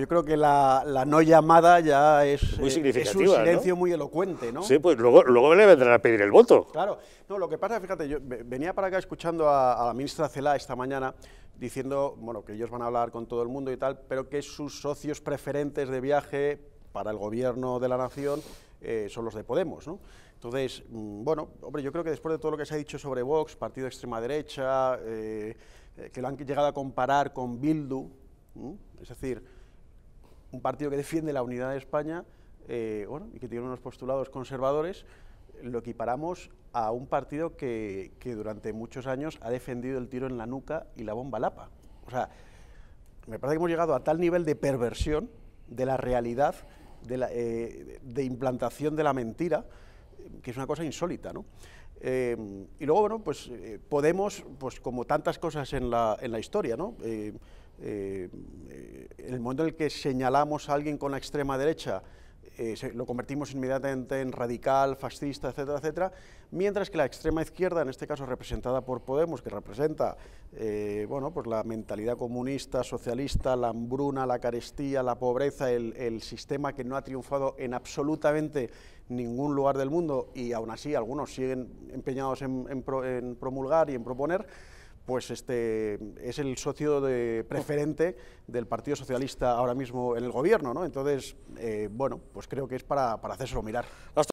Yo creo que la, no llamada ya es, eh, un silencio muy elocuente, ¿no? Sí, pues luego, luego le vendrán a pedir el voto. Claro. No, lo que pasa, fíjate, yo venía para acá escuchando a, la ministra Cela esta mañana diciendo, bueno, que ellos van a hablar con todo el mundo y tal, pero que sus socios preferentes de viaje para el gobierno de la nación eh, son los de Podemos, ¿no? Entonces, mm, bueno, hombre, yo creo que después de todo lo que se ha dicho sobre Vox, partido de extrema derecha, eh, que lo han llegado a comparar con Bildu, es decir un partido que defiende la unidad de España eh, y que tiene unos postulados conservadores, lo equiparamos a un partido que, durante muchos años ha defendido el tiro en la nuca y la bomba lapa. O sea, me parece que hemos llegado a tal nivel de perversión de la realidad, de, eh, implantación de la mentira, que es una cosa insólita, ¿no? Eh, y luego, bueno, pues Podemos, pues como tantas cosas en la, en la historia, ¿no? eh, el momento en el que señalamos a alguien con la extrema derecha, eh, lo convertimos inmediatamente en radical, fascista, etcétera, etcétera, mientras que la extrema izquierda, en este caso representada por Podemos, que representa eh, bueno, pues la mentalidad comunista, socialista, la hambruna, la carestía, la pobreza, el, sistema que no ha triunfado en absolutamente ningún lugar del mundo y aún así algunos siguen empeñados en promulgar y en proponer, pues este, es el socio de, preferente del Partido Socialista ahora mismo en el gobierno, ¿no? Entonces, eh, bueno, pues creo que es para, para hacérselo mirar.